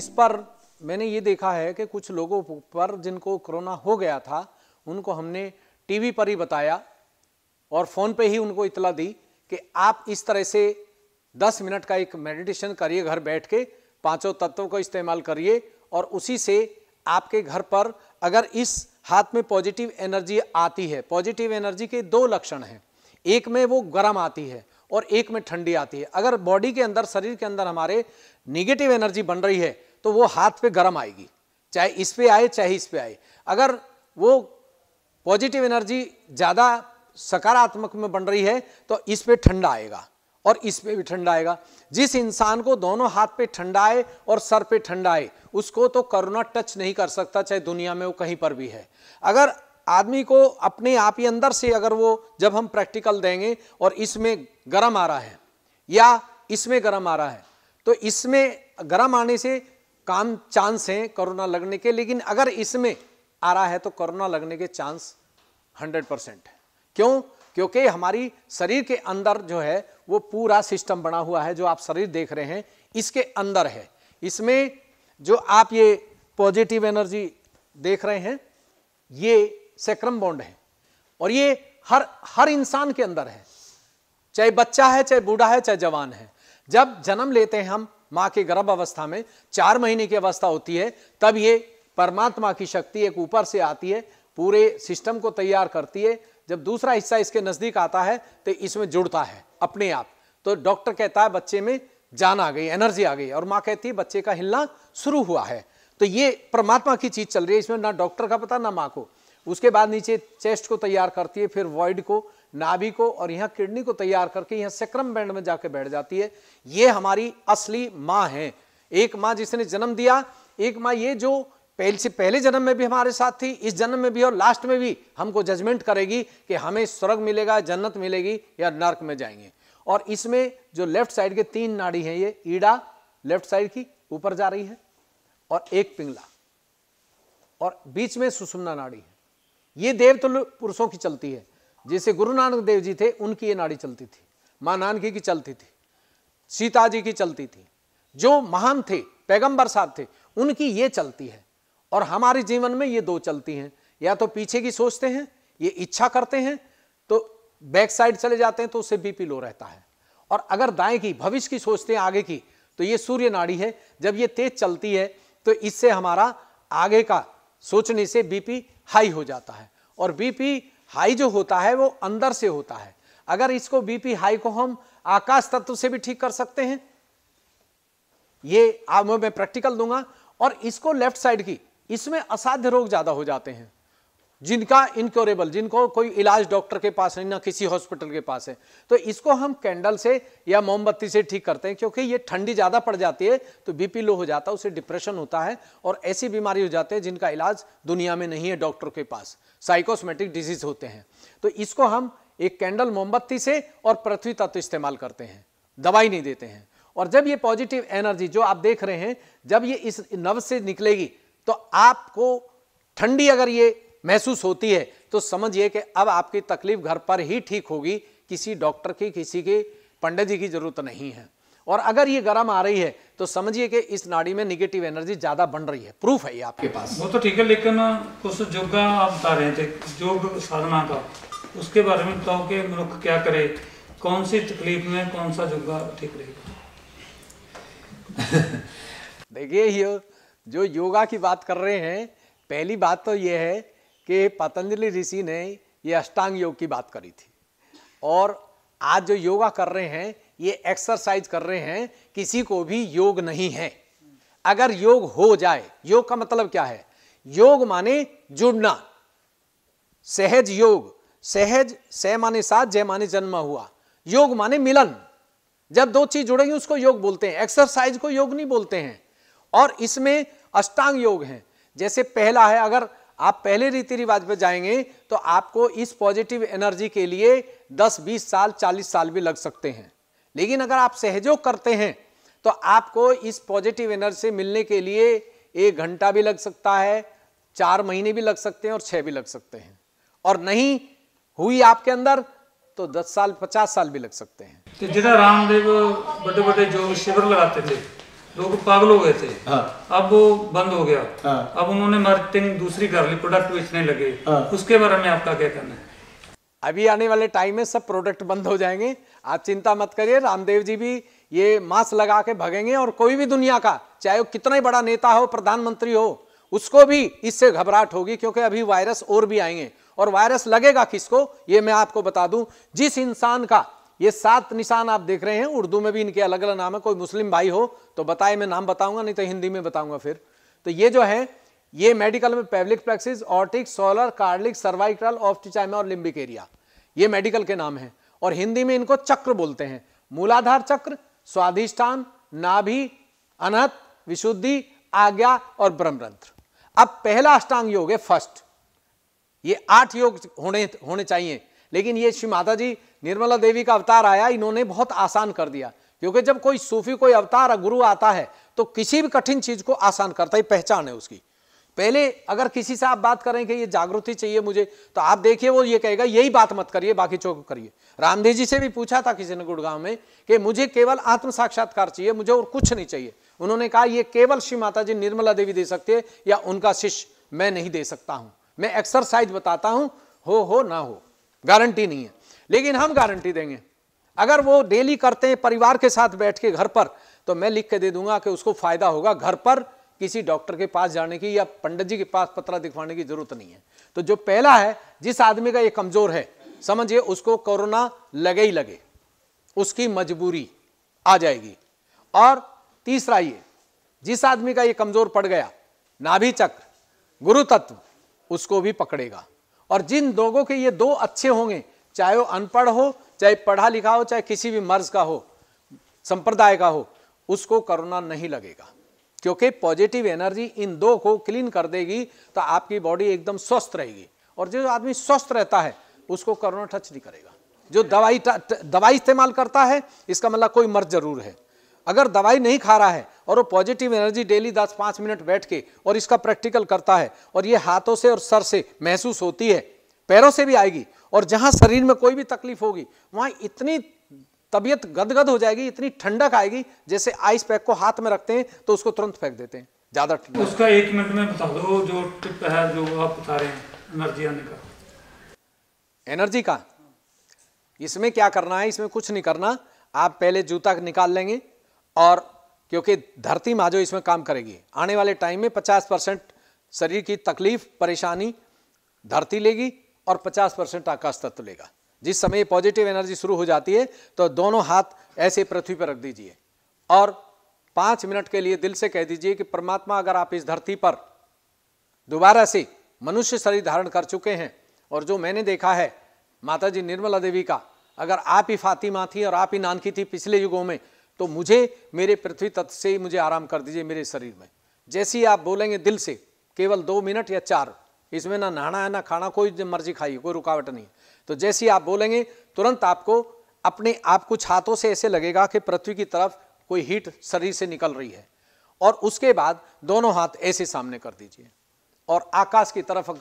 इस पर मैंने ये देखा है कि कुछ लोगों पर जिनको कोरोना हो गया था उनको हमने टीवी पर ही बताया और फ़ोन पे ही उनको इतला दी कि आप इस तरह से 10 मिनट का एक मेडिटेशन करिए घर बैठ के पांचों तत्वों का इस्तेमाल करिए और उसी से आपके घर पर अगर इस हाथ में पॉजिटिव एनर्जी आती है पॉजिटिव एनर्जी के दो लक्षण हैं एक में वो गर्म आती है और एक में ठंडी आती है अगर बॉडी के अंदर शरीर के अंदर हमारे निगेटिव एनर्जी बन रही है तो वो हाथ पे गर्म आएगी चाहे इस पे आए चाहे इस पे आए अगर वो पॉजिटिव एनर्जी ज़्यादा सकारात्मक में बन रही है तो इस पे ठंडा आएगा और इस पे भी ठंडा आएगा जिस इंसान को दोनों हाथ पे ठंडा आए और सर पे ठंडा आए उसको तो करोना टच नहीं कर सकता चाहे दुनिया में वो कहीं पर भी है अगर आदमी को अपने आप ही अंदर से अगर वो जब हम प्रैक्टिकल देंगे और इसमें गर्म आ रहा है या इसमें गर्म आ रहा है तो इसमें गर्म आने से काम चांस हैं कोरोना लगने के लेकिन अगर इसमें आ रहा है तो कोरोना लगने के चांस 100 परसेंट है क्यों क्योंकि हमारी शरीर के अंदर जो है वो पूरा सिस्टम बना हुआ है जो आप शरीर देख रहे हैं इसके अंदर है इसमें जो आप ये पॉजिटिव एनर्जी देख रहे हैं ये सेक्रम बॉन्ड है और ये हर हर इंसान के अंदर है चाहे बच्चा है चाहे बूढ़ा है चाहे जवान है जब जन्म लेते हैं हम माँ के गर्भ अवस्था में चार महीने की अवस्था होती है तब ये परमात्मा की शक्ति एक ऊपर से आती है पूरे सिस्टम को तैयार करती है जब दूसरा हिस्सा इसके नज़दीक आता है तो इसमें जुड़ता है अपने आप तो डॉक्टर कहता है बच्चे में जान आ गई एनर्जी आ गई और माँ कहती है बच्चे का हिलना शुरू हुआ है तो ये परमात्मा की चीज़ चल रही है इसमें ना डॉक्टर का पता ना माँ को उसके बाद नीचे चेस्ट को तैयार करती है फिर वॉइड को नाभि को और यहाँ किडनी को तैयार करके यहाँ सेक्रम बैंड में जाके बैठ जाती है ये हमारी असली माँ है एक माँ जिसने जन्म दिया एक माँ ये जो पहले से पहले जन्म में भी हमारे साथ थी इस जन्म में भी और लास्ट में भी हमको जजमेंट करेगी कि हमें स्वर्ग मिलेगा जन्नत मिलेगी या नर्क में जाएंगे और इसमें जो लेफ्ट साइड के तीन नाड़ी है ये ईड़ा लेफ्ट साइड की ऊपर जा रही है और एक पिंगला और बीच में सुषुम्ना नाड़ी है ये देवतुल पुरुषों की चलती है जैसे गुरु नानक देव जी थे उनकी ये नाड़ी चलती थी माँ नानकी की चलती थी सीता जी की चलती थी जो महान थे पैगंबर साहब थे उनकी ये चलती है और हमारे जीवन में ये दो चलती हैं या तो पीछे की सोचते हैं ये इच्छा करते हैं तो बैक साइड चले जाते हैं तो उससे बीपी लो रहता है और अगर दाएं की भविष्य की सोचते हैं आगे की तो ये सूर्य नाड़ी है जब ये तेज चलती है तो इससे हमारा आगे का सोचने से बीपी हाई हो जाता है और बीपी हाई जो होता है वो अंदर से होता है अगर इसको बीपी हाई को हम आकाश तत्व से भी ठीक कर सकते हैं ये मैं प्रैक्टिकल दूंगा और इसको लेफ्ट साइड की इसमें असाध्य रोग ज्यादा हो जाते हैं जिनका इनक्योरेबल जिनको कोई इलाज डॉक्टर के पास नहीं ना किसी हॉस्पिटल के पास है तो इसको हम कैंडल से या मोमबत्ती से ठीक करते हैं क्योंकि ये ठंडी ज़्यादा पड़ जाती है तो बीपी लो हो जाता है उसे डिप्रेशन होता है और ऐसी बीमारी हो जाती है जिनका इलाज दुनिया में नहीं है डॉक्टर के पास साइकोसमेटिक डिजीज होते हैं तो इसको हम एक कैंडल मोमबत्ती से और पृथ्वी तत्व इस्तेमाल करते हैं दवाई नहीं देते हैं और जब ये पॉजिटिव एनर्जी जो आप देख रहे हैं जब ये इस नव से निकलेगी तो आपको ठंडी अगर ये महसूस होती है तो समझिए कि अब आपकी तकलीफ घर पर ही ठीक होगी किसी डॉक्टर की किसी के पंडित जी की जरूरत नहीं है और अगर ये गर्म आ रही है तो समझिए कि इस नाड़ी में निगेटिव एनर्जी ज्यादा बन रही है प्रूफ है ये आपके पास वो तो ठीक है लेकिन कुछ योगा आप बता रहे थे योग साधना का उसके बारे में बताओ कि मनुख क्या करे कौन सी तकलीफ में कौन सा योगा ठीक रहेगा देखिए ये जो योगा की बात कर रहे हैं पहली बात तो ये है कि पतंजलि ऋषि ने ये अष्टांग योग की बात करी थी और आज जो योगा कर रहे हैं ये एक्सरसाइज कर रहे हैं किसी को भी योग नहीं है अगर योग हो जाए योग का मतलब क्या है योग माने जुड़ना सहज योग सहज सह माने साथ जय माने जन्म हुआ योग माने मिलन जब दो चीज जुड़ेंगी उसको योग बोलते हैं एक्सरसाइज को योग नहीं बोलते हैं और इसमें अष्टांग योग हैं जैसे पहला है अगर आप पहले रीति रिवाज पर जाएंगे तो आपको इस पॉजिटिव एनर्जी के लिए 10-20 साल 40 साल भी लग सकते हैं लेकिन अगर आप सहयोग करते हैं तो आपको इस पॉजिटिव एनर्जी से मिलने के लिए एक घंटा भी लग सकता है चार महीने भी लग सकते हैं और छः भी लग सकते हैं और नहीं हुई आपके अंदर तो दस साल पचास साल भी लग सकते हैं तो जिधर रामदेव बड़े बड़े जो शिविर लगाते थे लोग पागल हो गए थे हाँ। अब वो बंद हो गया हाँ। अब उन्होंने मार्केटिंग दूसरी कर ली प्रोडक्ट बेचने लगे हाँ। उसके बारे में आपका क्या कहना है अभी आने वाले टाइम में सब प्रोडक्ट बंद हो जाएंगे आप चिंता मत करिए रामदेव जी भी ये मास्क लगा के भगेंगे और कोई भी दुनिया का चाहे वो कितना ही बड़ा नेता हो प्रधानमंत्री हो उसको भी इससे घबराहट होगी क्योंकि अभी वायरस और भी आएंगे और वायरस लगेगा किसको ये मैं आपको बता दूं जिस इंसान का ये सात निशान आप देख रहे हैं उर्दू में भी इनके अलग अलग नाम है कोई मुस्लिम भाई हो तो बताए मैं नाम बताऊंगा नहीं तो हिंदी में बताऊंगा फिर तो ये जो है ये मेडिकल में pelvic plexus aortic solar cardiac cervical ऑफ्टिचाइमा और लिम्बिक एरिया ये मेडिकल के नाम है और हिंदी में इनको चक्र बोलते हैं मूलाधार चक्र स्वाधिष्ठान नाभि अनहत विशुद्धि आज्ञा और ब्रह्मरंत्र अब पहला अष्टांग योग है फर्स्ट ये आठ योग होने होने चाहिए लेकिन ये श्री माता जी निर्मला देवी का अवतार आया इन्होंने बहुत आसान कर दिया क्योंकि जब कोई सूफी कोई अवतार गुरु आता है तो किसी भी कठिन चीज को आसान करता है पहचान है उसकी पहले अगर किसी से आप बात करें कि ये जागृति चाहिए मुझे तो आप देखिए वो ये कहेगा यही बात मत करिए बाकी चौक करिए रामदेव जी से भी पूछा था किसी ने गुड़गांव में कि मुझे केवल आत्म साक्षात्कार चाहिए मुझे और कुछ नहीं चाहिए उन्होंने कहा ये केवल श्री माता जी निर्मला देवी दे सकती है या उनका शिष्य मैं नहीं दे सकता हूं मैं एक्सरसाइज बताता हूं हो हो ना हो गारंटी नहीं है लेकिन हम गारंटी देंगे अगर वो डेली करते हैं परिवार के साथ बैठ के घर पर तो मैं लिख के दे दूंगा कि उसको फायदा होगा घर पर किसी डॉक्टर के पास जाने की या पंडित जी के पास पत्रा दिखवाने की जरूरत नहीं है तो जो पहला है जिस आदमी का ये कमजोर है समझिए उसको कोरोना लगे ही लगे उसकी मजबूरी आ जाएगी और तीसरा ये जिस आदमी का ये कमजोर पड़ गया नाभि चक्र गुरु तत्व उसको भी पकड़ेगा और जिन लोगों के ये दो अच्छे होंगे चाहे वो अनपढ़ हो चाहे पढ़ा लिखा हो चाहे किसी भी मर्ज का हो संप्रदाय का हो उसको करोना नहीं लगेगा क्योंकि पॉजिटिव एनर्जी इन दो को क्लीन कर देगी तो आपकी बॉडी एकदम स्वस्थ रहेगी और जो आदमी स्वस्थ रहता है उसको करोना टच नहीं करेगा जो दवाई दवाई इस्तेमाल करता है इसका मतलब कोई मर्ज जरूर है अगर दवाई नहीं खा रहा है और वो पॉजिटिव एनर्जी डेली दस पाँच मिनट बैठ के और इसका प्रैक्टिकल करता है और ये हाथों से और सर से महसूस होती है पैरों से भी आएगी और जहाँ शरीर में कोई भी तकलीफ होगी वहाँ इतनी तबीयत गदगद हो जाएगी इतनी ठंडक आएगी जैसे आइस पैक को हाथ में रखते हैं तो उसको तुरंत फेंक देते हैं ज़्यादा ठंडा उसका एक मिनट में बता दो जो टिप है जो आप बता रहे हैं एनर्जी आने का एनर्जी का इसमें क्या करना है इसमें कुछ नहीं करना आप पहले जूता निकाल लेंगे और क्योंकि धरती माँ जो इसमें काम करेगी आने वाले टाइम में 50 परसेंट शरीर की तकलीफ परेशानी धरती लेगी और 50 परसेंट आकाश तत्व लेगा जिस समय पॉजिटिव एनर्जी शुरू हो जाती है तो दोनों हाथ ऐसे पृथ्वी पर रख दीजिए और पाँच मिनट के लिए दिल से कह दीजिए कि परमात्मा अगर आप इस धरती पर दोबारा से मनुष्य शरीर धारण कर चुके हैं और जो मैंने देखा है माता जी निर्मला देवी का अगर आप ही फातिमा थी और आप ही नानकी थी पिछले युगों में तो मुझे मेरे पृथ्वी तत्व से ही मुझे आराम कर दीजिए मेरे शरीर में जैसे ही आप बोलेंगे दिल से केवल दो मिनट या चार इसमें ना नहाना है ना खाना कोई मर्जी खाइए कोई रुकावट नहीं तो जैसे ही आप बोलेंगे तुरंत आपको अपने आप कुछ हाथों से ऐसे लगेगा कि पृथ्वी की तरफ कोई हीट शरीर से निकल रही है और उसके बाद दोनों हाथ ऐसे सामने कर दीजिए और आकाश की तरफ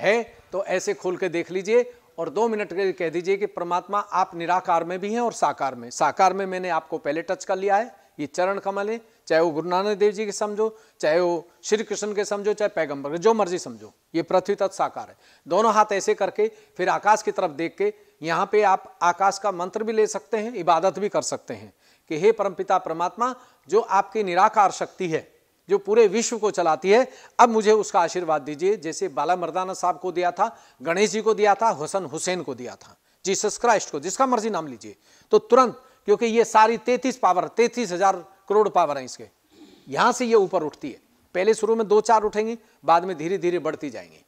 है तो ऐसे खोल के देख लीजिए और दो मिनट के कह दीजिए कि परमात्मा आप निराकार में भी हैं और साकार में साकार में मैंने आपको पहले टच कर लिया है ये चरण कमल है चाहे वो गुरु नानक देव जी के समझो चाहे वो श्री कृष्ण के समझो चाहे पैगंबर के जो मर्जी समझो ये पृथ्वी तत्व साकार है दोनों हाथ ऐसे करके फिर आकाश की तरफ देख के यहाँ पे आप आकाश का मंत्र भी ले सकते हैं इबादत भी कर सकते हैं कि हे परमपिता परमात्मा जो आपकी निराकार शक्ति है जो पूरे विश्व को चलाती है अब मुझे उसका आशीर्वाद दीजिए जैसे बाला मर्दाना साहब को दिया था गणेश जी को दिया था हुसन हुसैन को दिया था जीसस क्राइस्ट को जिसका मर्जी नाम लीजिए तो तुरंत क्योंकि ये सारी तैतीस पावर तैतीस हजार करोड़ पावर है इसके यहां से ये ऊपर उठती है पहले शुरू में दो चार उठेंगी बाद में धीरे धीरे बढ़ती जाएंगे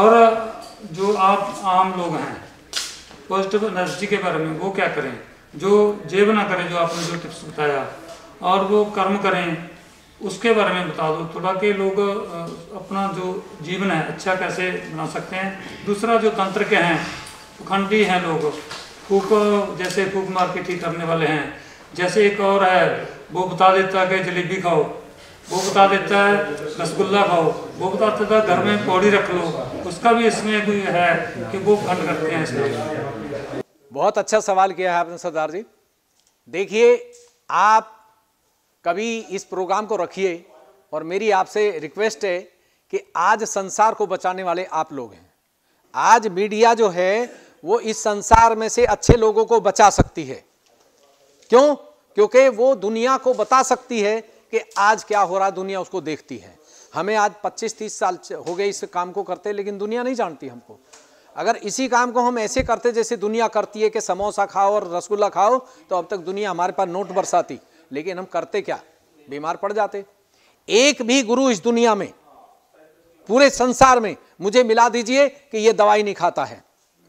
और जो आप आम लोग हैं पॉजिटिव एनर्जी के बारे में वो क्या करें जो जेब ना करें जो आपने जो टिप्स बताया और वो कर्म करें उसके बारे में बता दो थोड़ा कि लोग अपना जो जीवन है अच्छा कैसे बना सकते हैं दूसरा जो तंत्र के हैं पखंडी हैं लोग फूक जैसे फूक मार्केट ही करने वाले हैं जैसे एक और है वो बता देता है कि जलेबी खाओ वो बता देता है रसगुल्ला खाओ वो बता देता है घर में पौड़ी रख लो उसका भी इसमें कोई है कि वो खंड करते हैं इसमें बहुत अच्छा सवाल किया है आपने सरदार जी देखिए आप कभी इस प्रोग्राम को रखिए और मेरी आपसे रिक्वेस्ट है कि आज संसार को बचाने वाले आप लोग हैं आज मीडिया जो है वो इस संसार में से अच्छे लोगों को बचा सकती है क्यों क्योंकि वो दुनिया को बता सकती है कि आज क्या हो रहा दुनिया उसको देखती है हमें आज 25-30 साल हो गए इस काम को करते लेकिन दुनिया नहीं जानती हमको अगर इसी काम को हम ऐसे करते जैसे दुनिया करती है कि समोसा खाओ और रसगुल्ला खाओ तो अब तक दुनिया हमारे पास नोट बरसाती लेकिन हम करते क्या बीमार पड़ जाते एक भी गुरु इस दुनिया में पूरे संसार में मुझे मिला दीजिए कि यह दवाई नहीं खाता है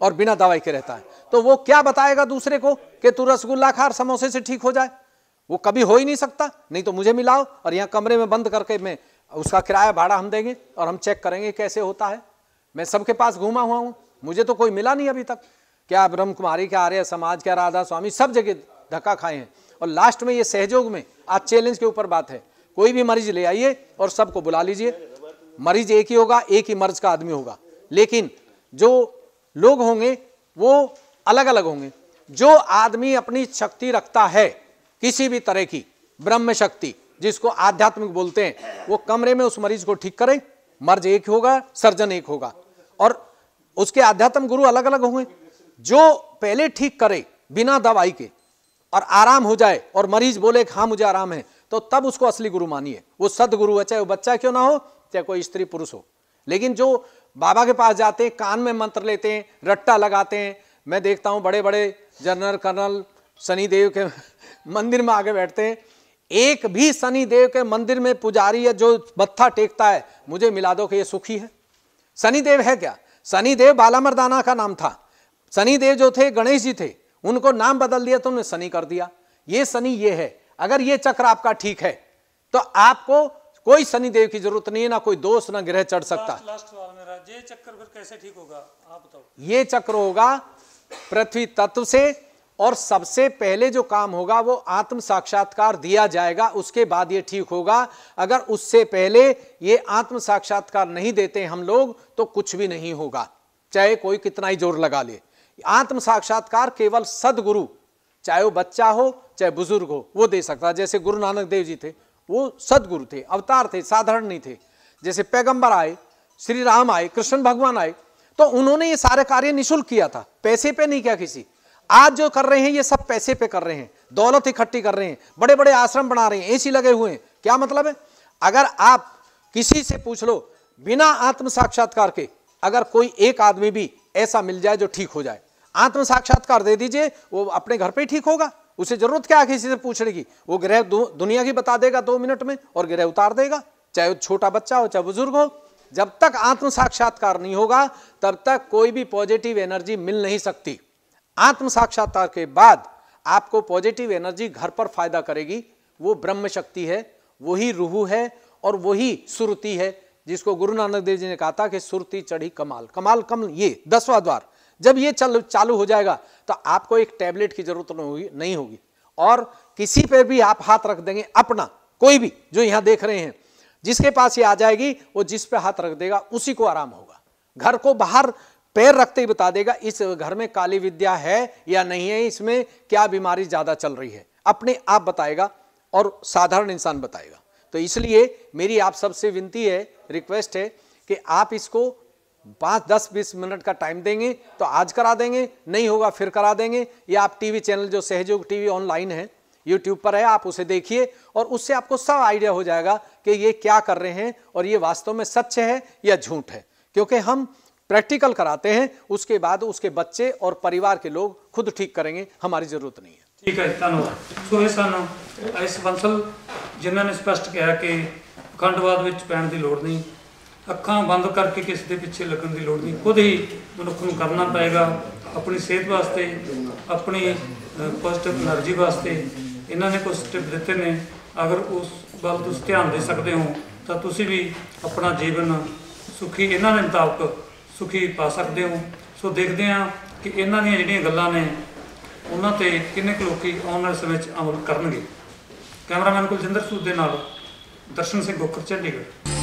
और बिना दवाई के रहता है तो वो क्या बताएगा दूसरे को कि तू रसगुल्ला खा समोसे से ठीक हो जाए वो कभी हो ही नहीं सकता नहीं तो मुझे मिलाओ और यहाँ कमरे में बंद करके मैं उसका किराया भाड़ा हम देंगे और हम चेक करेंगे कैसे होता है मैं सबके पास घूमा हुआ हूं मुझे तो कोई मिला नहीं अभी तक क्या ब्रह्म कुमारी क्या आर्य समाज क्या राधा स्वामी सब जगह धक्का खाए हैं और लास्ट में ये सहयोग में आज चैलेंज के ऊपर बात है कोई भी मरीज ले आइए और सबको बुला लीजिए मरीज एक ही होगा एक ही मर्ज का आदमी होगा लेकिन जो लोग होंगे वो अलग अलग होंगे जो आदमी अपनी शक्ति रखता है किसी भी तरह की ब्रह्म शक्ति जिसको आध्यात्मिक बोलते हैं वो कमरे में उस मरीज को ठीक करें मर्ज एक होगा सर्जन एक होगा और उसके आध्यात्म गुरु अलग अलग होंगे जो पहले ठीक करे बिना दवाई के और आराम हो जाए और मरीज बोले हाँ मुझे आराम है तो तब उसको असली गुरु मानिए वो सदगुरु है चाहे वो बच्चा क्यों ना हो चाहे कोई स्त्री पुरुष हो लेकिन जो बाबा के पास जाते हैं कान में मंत्र लेते हैं रट्टा लगाते हैं मैं देखता हूँ बड़े बड़े जनरल कर्नल शनिदेव के मंदिर में आगे बैठते हैं एक भी शनिदेव के मंदिर में पुजारी है जो बत्था टेकता है मुझे मिला दो कि ये सुखी है शनिदेव है क्या शनिदेव मरदाना का नाम था शनिदेव जो थे गणेश जी थे उनको नाम बदल दिया तुमने शनि कर दिया ये शनि ये है अगर ये चक्र आपका ठीक है तो आपको कोई शनि देव की जरूरत नहीं है ना कोई दोष ना ग्रह चढ़ सकता लास्ट, ये चक्र फिर कैसे ठीक होगा आप बताओ ये चक्र होगा पृथ्वी तत्व से और सबसे पहले जो काम होगा वो आत्म साक्षात्कार दिया जाएगा उसके बाद ये ठीक होगा अगर उससे पहले ये आत्म साक्षात्कार नहीं देते हम लोग तो कुछ भी नहीं होगा चाहे कोई कितना ही जोर लगा ले आत्म साक्षात्कार केवल सदगुरु चाहे वो बच्चा हो चाहे बुजुर्ग हो वो दे सकता जैसे गुरु नानक देव जी थे वो सदगुरु थे अवतार थे साधारण नहीं थे जैसे पैगंबर आए श्री राम आए कृष्ण भगवान आए तो उन्होंने ये सारे कार्य निशुल्क किया था पैसे पे नहीं किया किसी आज जो कर रहे हैं ये सब पैसे पे कर रहे हैं दौलत इकट्ठी कर रहे हैं बड़े बड़े आश्रम बना रहे हैं ऐसी लगे हुए हैं क्या मतलब है अगर आप किसी से पूछ लो बिना आत्म साक्षात्कार के अगर कोई एक आदमी भी ऐसा मिल जाए जो ठीक हो जाए आत्म साक्षात्कार दे दीजिए वो अपने घर पे ठीक होगा उसे जरूरत क्या है किसी से पूछने की वो ग्रह दुनिया की बता देगा दो मिनट में और ग्रह उतार देगा चाहे वो छोटा बच्चा हो चाहे बुजुर्ग हो जब तक आत्म साक्षात्कार नहीं होगा तब तक कोई भी पॉजिटिव एनर्जी मिल नहीं सकती आत्म साक्षात्कार के बाद आपको पॉजिटिव एनर्जी घर पर फायदा करेगी वो ब्रह्म शक्ति है वही रूह है और वही सुरती है जिसको गुरु नानक देव जी ने कहा था कि सुरती चढ़ी कमाल कमाल कम ये दसवा द्वार जब ये चल चालू हो जाएगा तो आपको एक टैबलेट की जरूरत होगी नहीं होगी और किसी पर भी आप हाथ रख देंगे अपना कोई भी जो यहां देख रहे हैं जिसके पास ये आ जाएगी वो जिस पे हाथ रख देगा उसी को आराम होगा घर को बाहर पैर रखते ही बता देगा इस घर में काली विद्या है या नहीं है इसमें क्या बीमारी ज़्यादा चल रही है अपने आप बताएगा और साधारण इंसान बताएगा तो इसलिए मेरी आप सबसे विनती है रिक्वेस्ट है कि आप इसको पाँच दस बीस मिनट का टाइम देंगे तो आज करा देंगे नहीं होगा फिर करा देंगे या आप टीवी चैनल जो सहयोग टीवी ऑनलाइन है यूट्यूब पर है आप उसे देखिए और उससे आपको सब आइडिया हो जाएगा कि ये क्या कर रहे हैं और ये वास्तव में सच है या झूठ है क्योंकि हम प्रैक्टिकल कराते हैं उसके बाद उसके बच्चे और परिवार के लोग खुद ठीक करेंगे हमारी जरूरत नहीं है ठीक है धन्यवाद ਸੋ ਇਹ ਸਨ ਇਸ ਬੰਸਲ ਜਿਨ੍ਹਾਂ ਨੇ ਸਪਸ਼ਟ ਕਿਹਾ ਕਿ ਖੰਡਵਾਦ ਵਿੱਚ ਅੱਖਾਂ ਬੰਦ ਕਰਕੇ ਕਿਸੇ ਦੇ ਪਿੱਛੇ ਲੱਗਣ ਦੀ ਲੋੜ ਨਹੀਂ ਖੁਦ ਹੀ ਮਨੁੱਖ ਨੂੰ ਕਰਨਾ ਪਏਗਾ ਆਪਣੀ ਸਿਹਤ ਵਾਸਤੇ ਆਪਣੀ ਪੋਜ਼ਿਟਿਵ એનર્ਜੀ ਵਾਸਤੇ ਇਹਨਾਂ ਨੇ ਕੁਝ ਸਟੈਪ ਦਿੱਤੇ ਨੇ ਅਗਰ ਉਸ ਵੱਲ ਤੁਸੀਂ ਧਿਆਨ ਦੇ ਸਕਦੇ ਹੋ ਤਾਂ ਤੁਸੀਂ ਵੀ ਆਪਣਾ ਜੀਵਨ ਸੁਖੀ ਇਹਨਾਂ ਦੇ ਮੁਤਾਬਕ ਸੁਖੀ ਪਾ ਸਕਦੇ ਹੋ ਸੋ ਦੇਖਦੇ ਹਾਂ ਕਿ ਇਹਨਾਂ ਦੀਆਂ ਜਿਹੜੀਆਂ ਗੱਲਾਂ ਨੇ ਉਹਨਾਂ ਤੇ ਕਿੰਨੇ ਕੁ ਲੋਕੀ ਆਉਣ ਵਾਲੇ ਸਮੇਂ 'ਚ ਅਮਲ ਕਰਨਗੇ ਕੈਮਰਾਮੈਨ ਕੁਲਜਿੰਦਰ ਸੂਦ ਦੇ ਨਾਲ ਦਰਸ਼ਨ ਸਿੰਘ ਗੋਖਰ ਚੰਡੀਗੜ੍ਹ